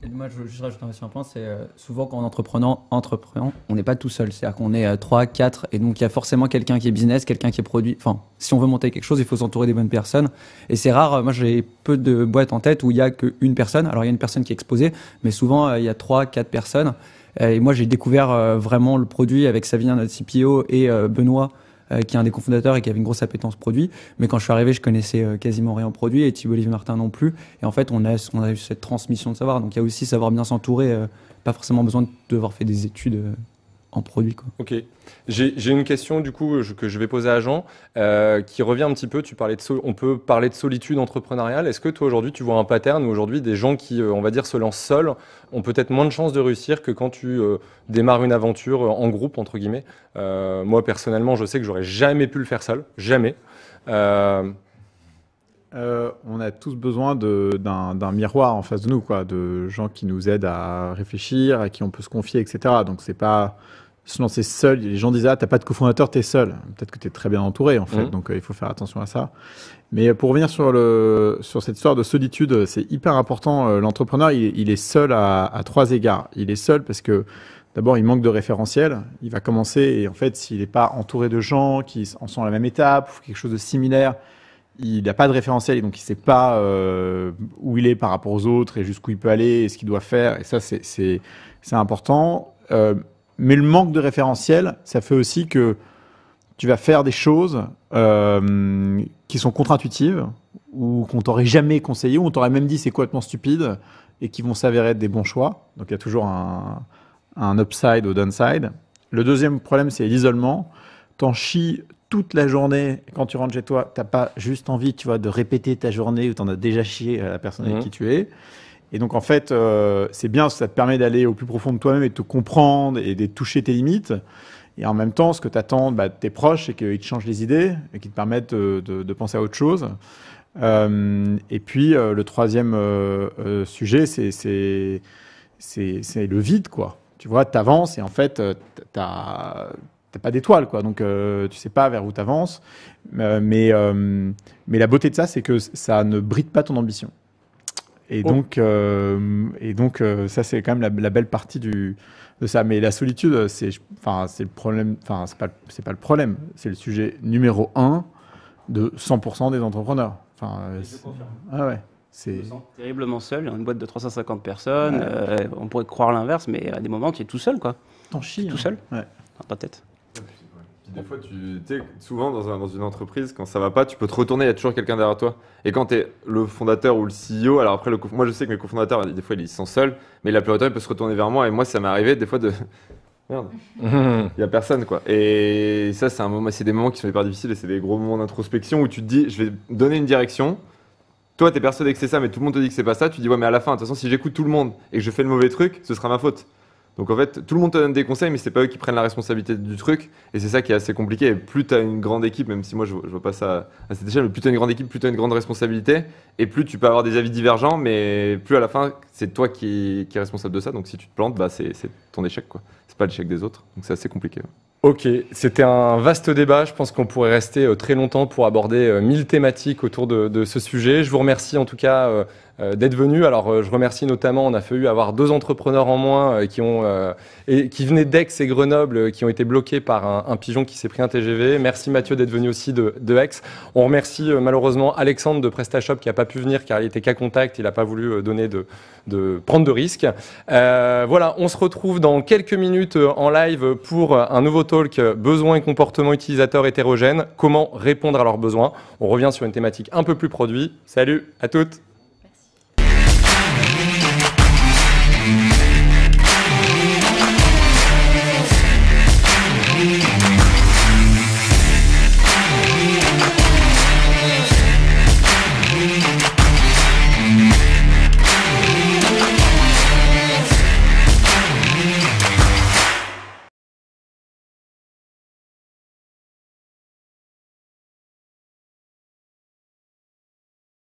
Et moi, je veux juste rajouter un point, c'est euh, souvent qu'en entreprenant, entreprenant, on n'est pas tout seul. C'est-à-dire qu'on est euh, trois, quatre, et donc il y a forcément quelqu'un qui est business, quelqu'un qui est produit. Enfin, si on veut monter quelque chose, il faut s'entourer des bonnes personnes. Et c'est rare. Euh, moi, j'ai peu de boîtes en tête où il n'y a qu'une personne. Alors, il y a une personne qui est exposée, mais souvent il y a trois, quatre personnes. Et moi, j'ai découvert vraiment le produit avec Savien, notre CPO, et Benoît euh, qui est un des cofondateurs et qui avait une grosse appétence produit. Mais quand je suis arrivé, je connaissais euh, quasiment rien en produit et Thibault Olivier Martin non plus. Et en fait, on a, on a eu cette transmission de savoir. Donc il y a aussi savoir bien s'entourer, euh, pas forcément besoin d'avoir fait des études en produit. Quoi. Ok. J'ai une question du coup que je vais poser à Jean, euh, qui revient un petit peu. Tu parlais de on peut parler de solitude entrepreneuriale. Est-ce que toi aujourd'hui tu vois un pattern où aujourd'hui des gens qui, euh, on va dire, se lancent seuls ont peut-être moins de chances de réussir que quand tu euh, démarres une aventure en groupe entre guillemets. moi personnellement, je sais que j'aurais jamais pu le faire seul, jamais. Euh, on a tous besoin d'un miroir en face de nous, quoi, de gens qui nous aident à réfléchir, à qui on peut se confier, etc. Donc c'est pas se lancer seul. Les gens disent « ah t'as pas de cofondateur, t'es seul. Peut-être que t'es très bien entouré en fait, mmh. donc euh, il faut faire attention à ça. Mais euh, pour revenir sur cette histoire de solitude, c'est hyper important. L'entrepreneur il, est seul à, à, trois égards. Il est seul parce que D'abord, il manque de référentiel. Il va commencer et en fait, s'il n'est pas entouré de gens qui en sont à la même étape ou quelque chose de similaire, il n'a pas de référentiel et donc il ne sait pas euh, où il est par rapport aux autres et jusqu'où il peut aller et ce qu'il doit faire. Et ça, c'est important. Euh, mais le manque de référentiel, ça fait aussi que tu vas faire des choses euh, qui sont contre-intuitives ou qu'on t'aurait jamais conseillé ou on t'aurait même dit c'est complètement stupide et qui vont s'avérer être des bons choix. Donc il y a toujours un, un upside un downside. Le deuxième problème, c'est l'isolement t'en chies toute la journée, quand tu rentres chez toi, t'as pas juste envie, tu vois, de répéter ta journée où t'en as déjà chié à la personne avec mhm. qui tu es. Et donc, en fait, euh, c'est bien, ça te permet d'aller au plus profond de toi-même et de te comprendre et de toucher tes limites. Et en même temps, ce que t'attends bah, de tes proches, c'est qu'ils te changent les idées et qu'ils te permettent de, penser à autre chose. Euh, et puis, euh, le troisième sujet, c'est le vide, quoi. Tu vois, t'avances et en fait, t'as t'as pas d'étoile, quoi. Donc, tu euh, tu sais pas vers où tu avances. Euh, mais, euh, mais la beauté de ça, c'est que ça ne bride pas ton ambition. Et oh. donc, et donc ça, c'est quand même la, belle partie du, de ça. Mais la solitude, c'est, enfin, c'est le problème. Enfin, c'est pas, pas le problème. C'est le sujet numéro un de 100% des entrepreneurs. Enfin, ah ouais. C'est terriblement seul, une boîte de 350 personnes. on pourrait croire l'inverse, mais à des moments, tu es tout seul, quoi. T'en chies. Tout hein. seul. Ouais. Dans ta tête des fois, tu sais, souvent dans, dans, une entreprise, quand ça va pas, tu peux te retourner, il y a toujours quelqu'un derrière toi. Et quand tu es le fondateur ou le CEO, alors après, le, moi je sais que mes cofondateurs, des fois, ils sont seuls, mais la plupart du temps, ils peuvent se retourner vers moi. Et moi, ça m'est arrivé des fois de. Merde, il y a personne quoi. Et ça, c'est un moment, des moments qui sont hyper difficiles et c'est des gros moments d'introspection où tu te dis, je vais donner une direction. Toi, tu es persuadé que c'est ça, mais tout le monde te dit que c'est pas ça. Tu te dis, ouais, mais à la fin, de toute façon, si j'écoute tout le monde et que je fais le mauvais truc, ce sera ma faute. Donc en fait, tout le monde te donne des conseils, mais c'est pas eux qui prennent la responsabilité du truc. Et c'est ça qui est assez compliqué. Et plus tu as une grande équipe, même si moi je, je vois pas ça à cette échelle, mais plus tu une grande équipe, plus tu une grande responsabilité. Et plus tu peux avoir des avis divergents, mais plus à la fin, c'est toi qui, qui, est responsable de ça. Donc si tu te plantes, bah, c'est ton échec. quoi. C'est pas l'échec des autres. Donc c'est assez compliqué. Ok, c'était un vaste débat. Je pense qu'on pourrait rester euh, très longtemps pour aborder euh, mille thématiques autour de, ce sujet. Je vous remercie en tout cas euh, euh, d'être venu. Alors, euh, je remercie notamment, on a failli avoir deux entrepreneurs en moins euh, qui, ont, et, qui venaient d'Aix et Grenoble, qui ont été bloqués par un, pigeon qui s'est pris un TGV. Merci Mathieu d'être venu aussi de, Aix. On remercie malheureusement Alexandre de PrestaShop qui n'a pas pu venir car il était qu'à contact, il n'a pas voulu donner de, de prendre de risques. voilà, on se retrouve dans quelques minutes en live pour un nouveau talk besoins et comportements utilisateurs hétérogènes, comment répondre à leurs besoins. On revient sur une thématique un peu plus produit. Salut à toutes